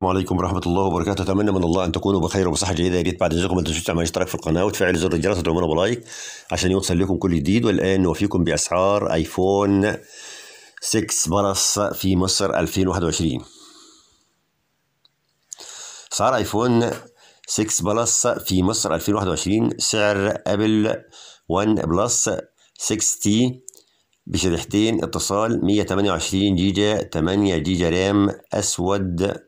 السلام عليكم ورحمة الله وبركاته أتمنى من الله أن تكونوا بخير وبصحة جيدة يا ريت بعد إذنكم ما تنسوش تعملوا اشتراك في القناة وتفعل زر الجرس وتضغطوا بلايك عشان يوصل لكم كل جديد والآن نوفيكم بأسعار آيفون 6 بلس في مصر 2021 أسعار آيفون 6 بلس في مصر 2021 سعر أبل 1 بلس 6 تي بشريحتين اتصال 128 جيجا 8 جيجا رام أسود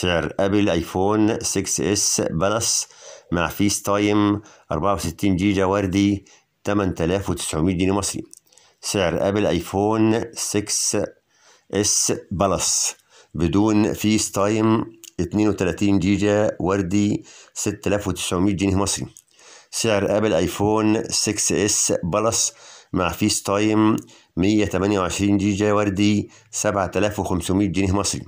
سعر ابل ايفون 6 اس بلس مع فيس تايم 64 جيجا وردي 8900 جنيه مصري سعر ابل ايفون 6 اس بلس بدون فيس تايم 32 جيجا وردي 6900 جنيه مصري سعر ابل ايفون 6 اس بلس مع فيس تايم 128 جيجا وردي 7500 جنيه مصري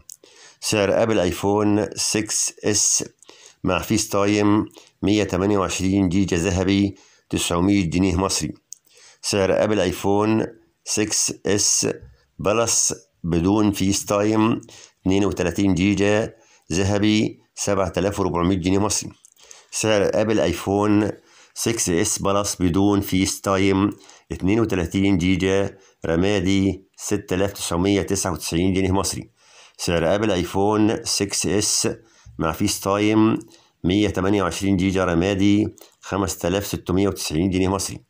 سعر ابل ايفون 6 اس مع فيس تايم 128 جيجا ذهبي 900 جنيه مصري سعر ابل ايفون 6 اس بلس بدون فيس تايم 32 جيجا ذهبي 7400 جنيه مصري سعر ابل ايفون 6 اس بلس بدون فيس تايم 32 جيجا رمادي 6999 جنيه مصري سعر ابل ايفون 6 اس مع فيس تايم 128 جيجا رمادي 5690 جنيه مصري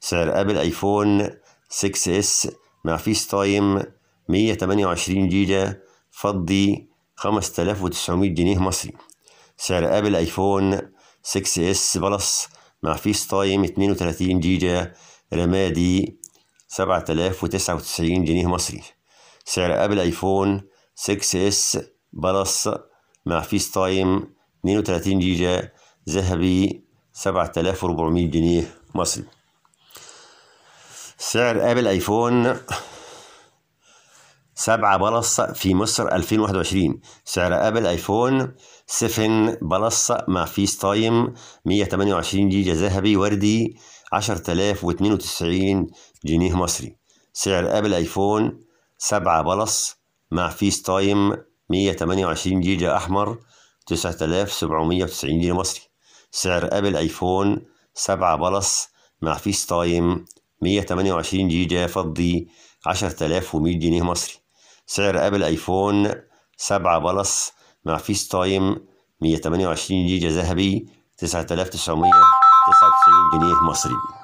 سعر ابل ايفون 6 اس مع فيس تايم 128 جيجا فضي 5900 جنيه مصري سعر ابل ايفون 6 اس بلس مع فيس تايم 32 جيجا رمادي 7099 جنيه مصري سعر ابل ايفون 6 اس بلس مع فيس تايم 32 جيجا ذهبي 7400 جنيه مصري سعر ابل ايفون 7 بلس في مصر 2021 سعر ابل ايفون 7 بلس مع فيس تايم 128 جيجا ذهبي وردي 10092 جنيه مصري سعر ابل ايفون 7 بلس مع فيس تايم 128 جيجا أحمر 9790 جنيه مصري سعر أبل ايفون 7 بلس مع فيس تايم 128 جيجا فضي 10100 جنيه مصري سعر أبل ايفون 7 بلس مع فيس تايم 128 جيجا ذهبي 9999 جنيه مصري